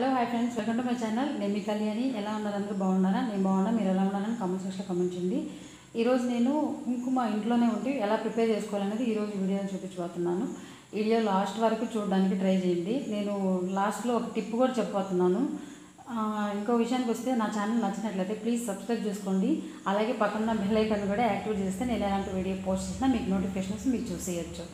hello hi friends welcome to my channel నేను మీ కళ్యాణి ఎలా ఉన్నారని బాగున్నారా నేను బాగున్నా మీరు ఎలా ఉన్నారని కామెంట్ సెక్షన్లో కామెంట్ చేయండి ఈరోజు నేను మా ఇంట్లోనే ఉండి ఎలా ప్రిపేర్ చేసుకోవాలనేది ఈరోజు వీడియో చూపించబోతున్నాను వీడియో లాస్ట్ వరకు చూడడానికి ట్రై చేయండి నేను లాస్ట్లో ఒక టిప్ కూడా చెప్పబోతున్నాను ఇంకో విషయానికి వస్తే నా ఛానల్ నచ్చినట్లయితే ప్లీజ్ సబ్స్క్రైబ్ చేసుకోండి అలాగే పక్కన బెల్ ఐకాన్ కూడా యాక్టివేట్ చేస్తే నేను ఎలాంటి వీడియో పోస్ట్ చేసినా మీకు నోటిఫికేషన్స్ మీరు చూసేయచ్చు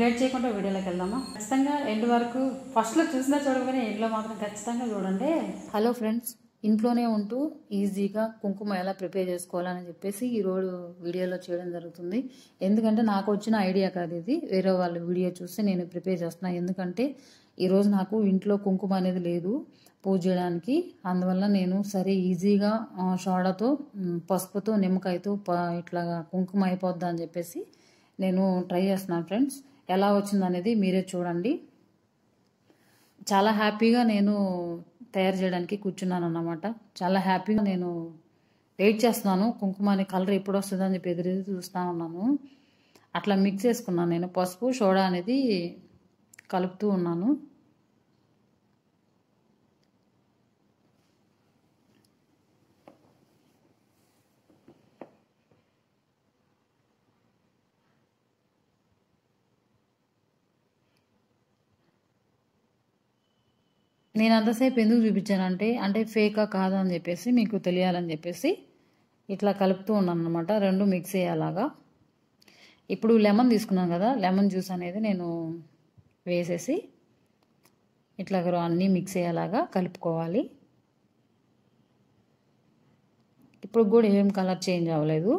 లేట్ చేయకుండా వీడియోలోకి వెళ్దామా ఖచ్చితంగా ఎండ్ వరకు ఫస్ట్లో చూసినా చూడకపోయినా ఎండ్లో మాత్రం ఖచ్చితంగా చూడండి హలో ఫ్రెండ్స్ ఇంట్లోనే ఉంటూ ఈజీగా కుంకుమ ఎలా ప్రిపేర్ చేసుకోవాలని చెప్పేసి ఈరోజు వీడియోలో చేయడం జరుగుతుంది ఎందుకంటే నాకు వచ్చిన ఐడియా కాదు ఇది వేరే వాళ్ళ వీడియో చూసి నేను ప్రిపేర్ చేస్తున్నాను ఎందుకంటే ఈరోజు నాకు ఇంట్లో కుంకుమ అనేది లేదు పూజ చేయడానికి అందువల్ల నేను సరే ఈజీగా షోడతో పసుపుతో నిమ్మకాయతో ఇట్లా కుంకుమ అయిపోద్దా అని చెప్పేసి నేను ట్రై చేస్తున్నాను ఫ్రెండ్స్ ఎలా వచ్చిందనేది మీరే చూడండి చాలా హ్యాపీగా నేను తయారు చేయడానికి కూర్చున్నాను అన్నమాట చాలా హ్యాపీగా నేను వెయిట్ చేస్తున్నాను కుంకుమని కలర్ ఎప్పుడు వస్తుంది అని చెప్పి ఎదురు చూస్తూ ఉన్నాను అట్లా మిక్స్ చేసుకున్నాను నేను పసుపు సోడా అనేది కలుపుతూ ఉన్నాను నేను అంతసేపు ఎందుకు చూపించానంటే అంటే ఫేకా కాదా అని చెప్పేసి మీకు తెలియాలని చెప్పేసి ఇట్లా కలుపుతూ ఉన్నాను అనమాట రెండు మిక్స్ అయ్యేలాగా ఇప్పుడు లెమన్ తీసుకున్నాను కదా లెమన్ జ్యూస్ అనేది నేను వేసేసి ఇట్లా అన్నీ మిక్స్ అయ్యేలాగా కలుపుకోవాలి ఇప్పుడు కూడా ఏం కలర్ చేంజ్ అవ్వలేదు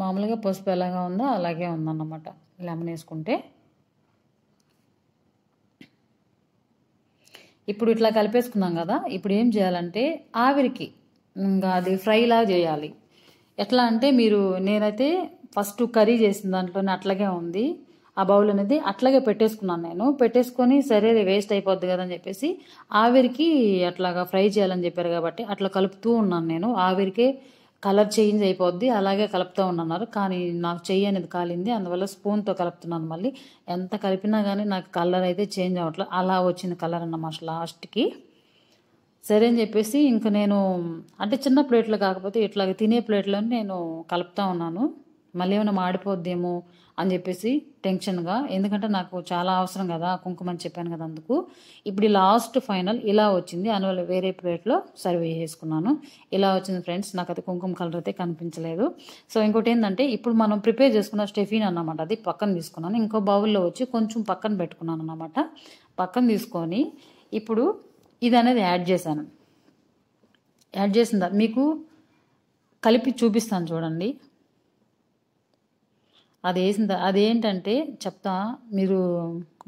మామూలుగా పసుపు ఎలాగా ఉందో అలాగే ఉందన్నమాట లెమన్ వేసుకుంటే ఇప్పుడు ఇట్లా కలిపేసుకున్నాం కదా ఇప్పుడు ఏం చేయాలంటే ఆవిరికి ఇంకా అది ఫ్రైలా చేయాలి ఎట్లా అంటే మీరు నేనైతే ఫస్ట్ కర్రీ చేసిన దాంట్లోనే అట్లాగే ఉంది ఆ బౌల్ అనేది అట్లాగే పెట్టేసుకున్నాను నేను పెట్టేసుకొని సరే వేస్ట్ అయిపోద్ది కదా అని చెప్పేసి ఆవిరికి అట్లాగా ఫ్రై చేయాలని చెప్పారు కాబట్టి అట్లా కలుపుతూ ఉన్నాను నేను ఆవిరికే కలర్ చేంజ్ అయిపోద్ది అలాగే కలుపుతూ ఉన్నారు కానీ నాకు చెయ్యి అనేది కాలింది అందువల్ల స్పూన్తో కలుపుతున్నాను మళ్ళీ ఎంత కలిపినా కానీ నాకు కలర్ అయితే చేంజ్ అవ్వట్లేదు అలా వచ్చింది కలర్ అన్నమాట లాస్ట్కి సరే అని చెప్పేసి ఇంక నేను అంటే చిన్న ప్లేట్లు కాకపోతే ఇట్లాగ తినే ప్లేట్లోనే నేను కలుపుతూ ఉన్నాను మళ్ళీ ఏమైనా మాడిపోద్దేమో అని చెప్పేసి టెన్షన్గా ఎందుకంటే నాకు చాలా అవసరం కదా కుంకుమ అని చెప్పాను కదా అందుకు ఇప్పుడు లాస్ట్ ఫైనల్ ఇలా వచ్చింది అందువల్ల వేరే ప్లేట్లో సర్వ్ చేసుకున్నాను ఇలా వచ్చింది ఫ్రెండ్స్ నాకు అది కుంకుమ కలర్ అయితే కనిపించలేదు సో ఇంకోటి ఏంటంటే ఇప్పుడు మనం ప్రిపేర్ చేసుకున్న స్టెఫిన్ అన్నమాట అది పక్కన తీసుకున్నాను ఇంకో బౌల్లో వచ్చి కొంచెం పక్కన పెట్టుకున్నాను అన్నమాట పక్కన తీసుకొని ఇప్పుడు ఇది అనేది యాడ్ చేశాను యాడ్ చేసిందా మీకు కలిపి చూపిస్తాను చూడండి అది వేసిన అదేంటంటే చెప్తా మీరు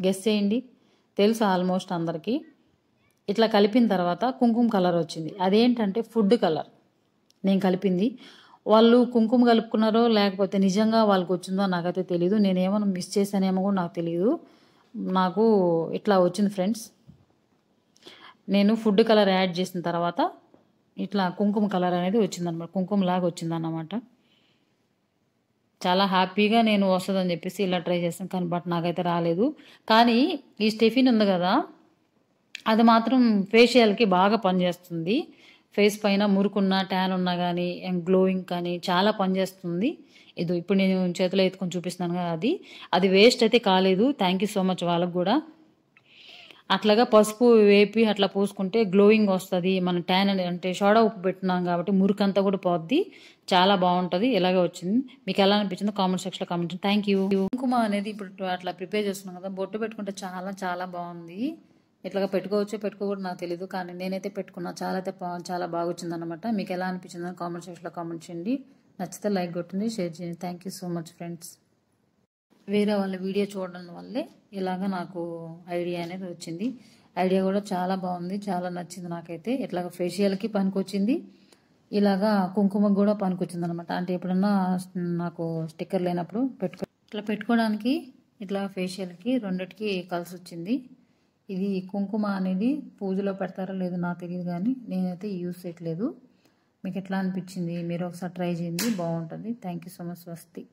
గెస్ చేయండి తెలుసు ఆల్మోస్ట్ అందరికీ ఇట్లా కలిపిన తర్వాత కుంకుమ కలర్ వచ్చింది అదేంటంటే ఫుడ్ కలర్ నేను కలిపింది వాళ్ళు కుంకుమ కలుపుకున్నారో లేకపోతే నిజంగా వాళ్ళకి వచ్చిందో నాకైతే తెలియదు నేనేమన్నా మిస్ చేశానేమో కూడా నాకు తెలియదు నాకు ఇట్లా వచ్చింది ఫ్రెండ్స్ నేను ఫుడ్ కలర్ యాడ్ చేసిన తర్వాత ఇట్లా కుంకుమ కలర్ అనేది వచ్చిందనమాట కుంకుమలాగా వచ్చిందన్నమాట చాలా హ్యాపీగా నేను వస్తుందని చెప్పేసి ఇలా ట్రై చేశాను కానీ బట్ నాకైతే రాలేదు కానీ ఈ స్టెఫిన్ ఉంది కదా అది మాత్రం ఫేషియల్కి బాగా పనిచేస్తుంది ఫేస్ పైన మురుకున్నా ట్యాన్ ఉన్నా కానీ గ్లోయింగ్ కానీ చాలా పనిచేస్తుంది ఇది ఇప్పుడు నేను చేతిలో ఎత్తుకొని చూపిస్తున్నాను కదా అది అది వేస్ట్ అయితే కాలేదు థ్యాంక్ యూ సో మచ్ వాళ్ళకు కూడా అట్లాగా పసుపు వేపి అట్లా పోసుకుంటే గ్లోయింగ్ వస్తుంది మన ట్యాన్ అంటే సోడా ఉప్పు పెట్టినాం కాబట్టి మురికంతా కూడా పోద్ది చాలా బాగుంటుంది ఇలాగే వచ్చింది మీకు ఎలా అనిపించిందో కామెంట్ సెక్షన్లో కామెంట్ థ్యాంక్ యూ కుంకుమ అనేది ఇప్పుడు అట్లా ప్రిపేర్ చేస్తున్నాం కదా బొట్టు పెట్టుకుంటే చాలా చాలా బాగుంది ఇట్లాగా పెట్టుకోవచ్చు పెట్టుకోకూడదు నాకు తెలియదు కానీ నేనైతే పెట్టుకున్నా చాలా అయితే చాలా బాగా అనమాట మీకు ఎలా అనిపించిందో కామెంట్ సెక్షన్లో కామెంట్ చేయండి నచ్చితే లైక్ కొట్టండి షేర్ చేయండి thank you so much friends వేరే వాళ్ళ వీడియో చూడడం వల్లే ఇలాగ నాకు ఐడియా అనేది వచ్చింది ఐడియా కూడా చాలా బాగుంది చాలా నచ్చింది నాకైతే ఇట్లాగ ఫేషియల్కి పనికొచ్చింది ఇలాగా కుంకుమకు కూడా పనికొచ్చింది అనమాట అంటే ఎప్పుడన్నా నాకు స్టిక్కర్ లేనప్పుడు పెట్టుకో ఇట్లా పెట్టుకోవడానికి ఇట్లా ఫేషియల్కి రెండిటికి కలిసి వచ్చింది ఇది కుంకుమ అనేది పూజలో పెడతారో లేదో నాకు తెలియదు కానీ నేనైతే యూజ్ చేయట్లేదు మీకు ఎట్లా అనిపించింది మీరు ఒకసారి ట్రై చేయండి బాగుంటుంది థ్యాంక్ యూ సో మచ్ స్వస్తి